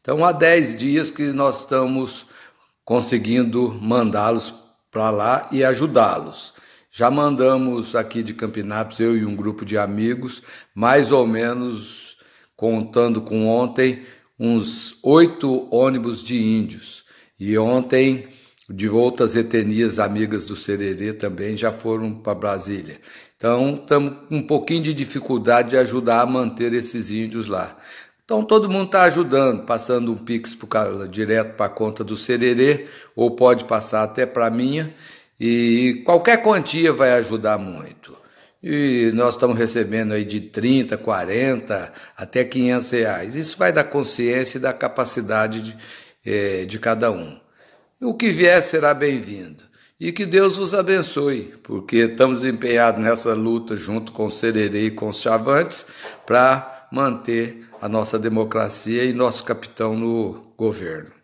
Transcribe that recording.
Então, há 10 dias que nós estamos conseguindo mandá-los para lá e ajudá-los. Já mandamos aqui de Campinas eu e um grupo de amigos, mais ou menos, contando com ontem, uns oito ônibus de índios. E ontem, de outras etnias amigas do Sererê também já foram para Brasília. Então, estamos com um pouquinho de dificuldade de ajudar a manter esses índios lá. Então todo mundo está ajudando, passando um Pix pro cara, direto para a conta do Sererê, ou pode passar até para a minha, e qualquer quantia vai ajudar muito. E nós estamos recebendo aí de 30, 40 até 500 reais. Isso vai da consciência e da capacidade de, é, de cada um. O que vier será bem-vindo. E que Deus os abençoe, porque estamos empenhados nessa luta junto com o Sererê e com os Chavantes para manter a nossa democracia e nosso capitão no governo.